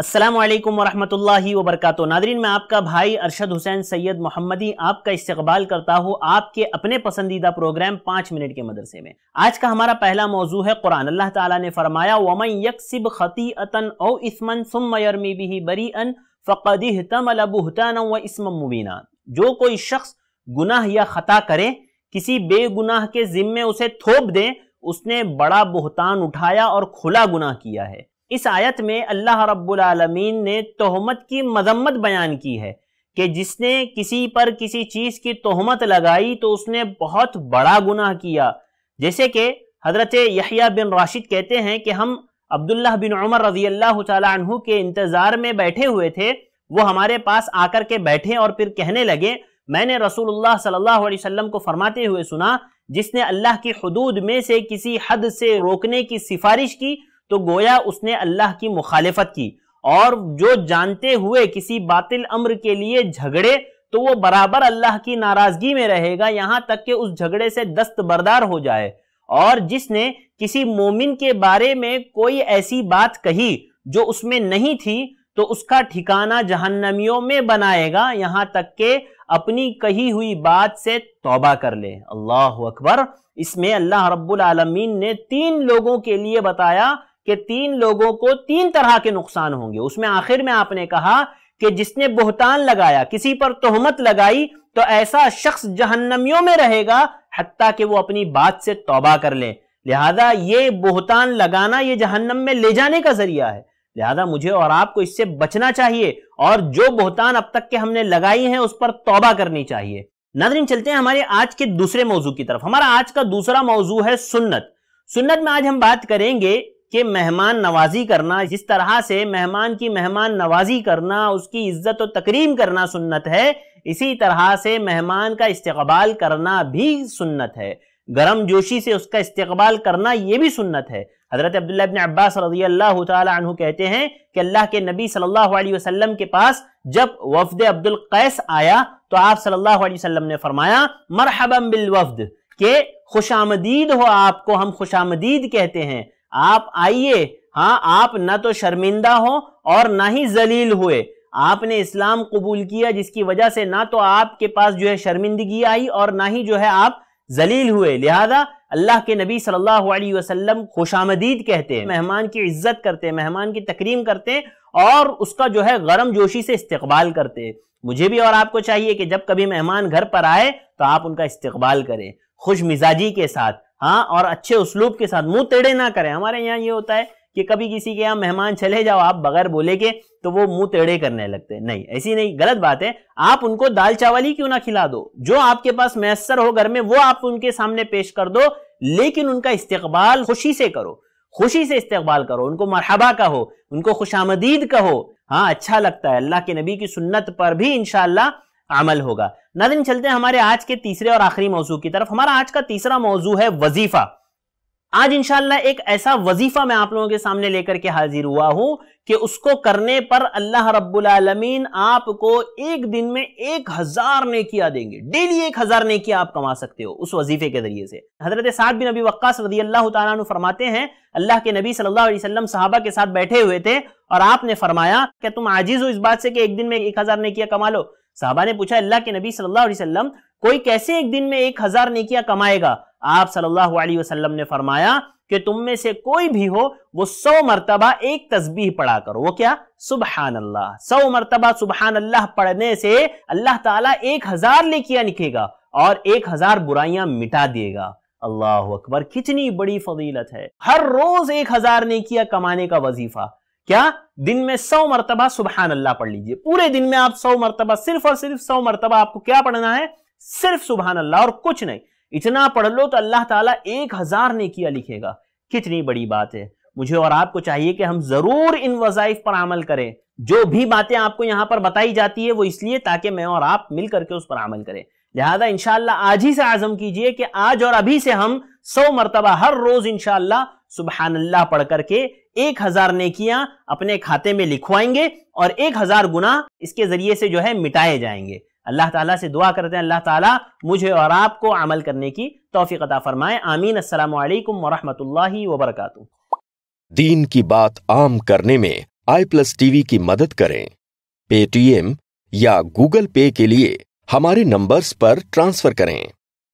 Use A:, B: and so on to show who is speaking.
A: असलम वरहमल वबरक नादरीन मैं आपका भाई अरशद हुसैन सैयद मोहम्मदी आपका इस्तकबाल करता हूँ आपके अपने पसंदीदा प्रोग्राम पाँच मिनट के मदरसे में आज का हमारा पहला मौजू है कुरान अल्लाह ताला ने फरमाया वमन यकसिब खती अतन ओ इसमन सुमी बिही बरी अन फ़कदी तमल व इसम मुबीना जो कोई शख्स गुनाह या ख़ता करे किसी बेगुनाह के ज़िम्मे उसे थोप दें उसने बड़ा बुहतान उठाया और खुला गुनाह किया है इस आयत में अल्लाह रब्बुल रबालमीन ने तोहमत की मजम्मत बयान की है कि जिसने किसी पर किसी चीज़ की तोहमत लगाई तो उसने बहुत बड़ा गुनाह किया जैसे कि हज़रत यहिया बिन राशिद कहते हैं कि हम अब्दुल्ला बिन उमर रजी अल्लाह तु के इंतज़ार में बैठे हुए थे वो हमारे पास आकर के बैठे और फिर कहने लगे मैंने रसूलुल्लाह सल्लल्लाहु अलैहि वसल्लम को फरमाते हुए सुना जिसने अल्लाह की हदूद में से किसी हद से रोकने की सिफारिश की तो गोया उसने अल्लाह की मुखालिफत की और जो जानते हुए किसी बातिल अम्र के लिए झगड़े तो वो बराबर अल्लाह की नाराजगी में रहेगा यहां तक कि उस झगड़े से दस्तबरदार हो जाए और जिसने किसी मोमिन के बारे में कोई ऐसी बात कही जो उसमें नहीं थी तो उसका ठिकाना जहन्नमियों में बनाएगा यहां तक के अपनी कही हुई बात से तौबा कर ले अल्लाह अकबर इसमें अल्लाह रब्बुल आलमीन ने तीन लोगों के लिए बताया कि तीन लोगों को तीन तरह के नुकसान होंगे उसमें आखिर में आपने कहा कि जिसने बोहतान लगाया किसी पर तोहमत लगाई तो ऐसा शख्स जहन्नमियों में रहेगा हती कि वो अपनी बात से तोबा कर ले लिहाजा ये बोहतान लगाना ये जहन्नम में ले जाने का जरिया है लिहाजा मुझे और आपको इससे बचना चाहिए और जो बोहतान अब तक के हमने लगाई हैं उस पर तोबा करनी चाहिए नाजरीन चलते हैं हमारे आज के दूसरे मौजू की तरफ हमारा आज का दूसरा मौजू है सुन्नत सुन्नत में आज हम बात करेंगे कि मेहमान नवाजी करना जिस तरह से मेहमान की मेहमान नवाजी करना उसकी इज्जत और तकरीम करना सुन्नत है इसी तरह से मेहमान का इस्तकबाल करना भी सुन्नत है गर्म जोशी से उसका इस्तकबाल करना ये भी सुन्नत है हज़रत अब्दुल्ला इब्न अब्बास रजी तु कहते हैं कि अल्लाह के नबी सल्लल्लाहु अलैहि वसल्लम के पास जब वफद अब्दुल कैस आया तो आप सल्लल्लाहु अलैहि वसल्लम ने फरमाया मरहबम बिल वफद के खुशामदीद हो आपको हम खुशामदीद कहते हैं आप आइए हाँ आप ना तो शर्मिंदा हो और ना ही जलील हुए आपने इस्लाम कबूल किया जिसकी वजह से ना तो आपके पास जो है शर्मिंदगी आई और ना ही जो है आप जलील हुए लिहाजा अल्लाह के नबी सल्लल्लाहु अलैहि वसल्लम खुशामदीद कहते हैं मेहमान की इज्जत करते हैं मेहमान की तकरीम करते हैं और उसका जो है गर्म जोशी से इस्तकबाल करते हैं मुझे भी और आपको चाहिए कि जब कभी मेहमान घर पर आए तो आप उनका इस्तकबाल करें खुश मिजाजी के साथ हाँ और अच्छे उसलूब के साथ मुंह टेढ़े ना करें हमारे यहाँ ये होता है कि कभी किसी के यहाँ मेहमान चले जाओ आप बगैर बोले के तो वो मुंह टेढ़े करने लगते नहीं ऐसी नहीं गलत बात है आप उनको दाल चावल ही क्यों ना खिला दो जो आपके पास मैसर हो घर में वो आप उनके सामने पेश कर दो लेकिन उनका इस्तेबाल खुशी से करो खुशी से इस्तेबाल करो उनको मरहबा कहो उनको खुशामदीद कहो हाँ अच्छा लगता है अल्लाह के नबी की सुन्नत पर भी इनशाला अमल होगा नाजिन चलते हैं हमारे आज के तीसरे और आखिरी मौजू की तरफ हमारा आज का तीसरा मौजू है वजीफा आज इंशाला एक ऐसा वजीफा मैं आप लोगों के सामने लेकर के हाजिर हुआ हूं कि उसको करने पर अल्लाह रब्बुल रबालमीन आपको एक दिन में एक हजार ने किया देंगे डेली एक हजार ने किया आप कमा सकते हो उस वजीफे के जरिए से हजरत साद बिन नबी वक्का रदी अल्लाह तु फरमाते हैं अल्लाह के नबी सल्लल्लाहु अलैहि वसल्लम साहबा के साथ बैठे हुए थे और आपने फरमाया कि तुम आजिज हो इस बात से कि एक दिन में एक हजार ने किया कमा लो साहबा ने पूछा अल्लाह के नबी सल्लल्लाहु अलैहि वसल्लम कोई कैसे एक दिन में एक हजार नेकियां कमाएगा आप सल्लल्लाहु अलैहि वसल्लम ने फरमाया कि तुम में से कोई भी हो वो सौ मरतबा एक तस्बीह पढ़ा करो वो क्या सुबहान अल्लाह सौ मरतबा सुबहान अल्लाह पढ़ने से अल्लाह ताला एक हजार लेकिया लिखेगा और एक हजार बुराइयां मिटा देगा अल्लाह अकबर कितनी बड़ी फजीलत है हर रोज एक हजार नेकिया कमाने का वजीफा क्या दिन में सौ मरतबा सुबहान अल्लाह पढ़ लीजिए पूरे दिन में आप सौ मरतबा सिर्फ और सिर्फ सौ मरतबा आपको क्या पढ़ना है सिर्फ सुबहान अल्लाह और कुछ नहीं इतना पढ़ लो तो अल्लाह ताला एक हजार किया लिखेगा कितनी बड़ी बात है मुझे और आपको चाहिए कि हम जरूर इन वजाइफ पर अमल करें जो भी बातें आपको यहां पर बताई जाती है वो इसलिए ताकि मैं और आप मिल करके उस पर अमल करें लिहाजा इंशाला आज ही से आजम कीजिए कि आज और अभी से हम सौ मरतबा हर रोज इंशाला सुबहानल्ला पढ़ करके एक हजार नेकियां अपने खाते में लिखवाएंगे और एक हजार गुना इसके जरिए से जो है मिटाए जाएंगे अल्लाह ताला से दुआ करते हैं अल्लाह ताला मुझे और आपको अमल करने की तोफ़ी फरमाए आमीन असल वरहमल वबरक दीन की बात आम करने में आई प्लस टीवी की मदद करें पेटीएम या गूगल पे के लिए हमारे नंबर्स पर ट्रांसफर करें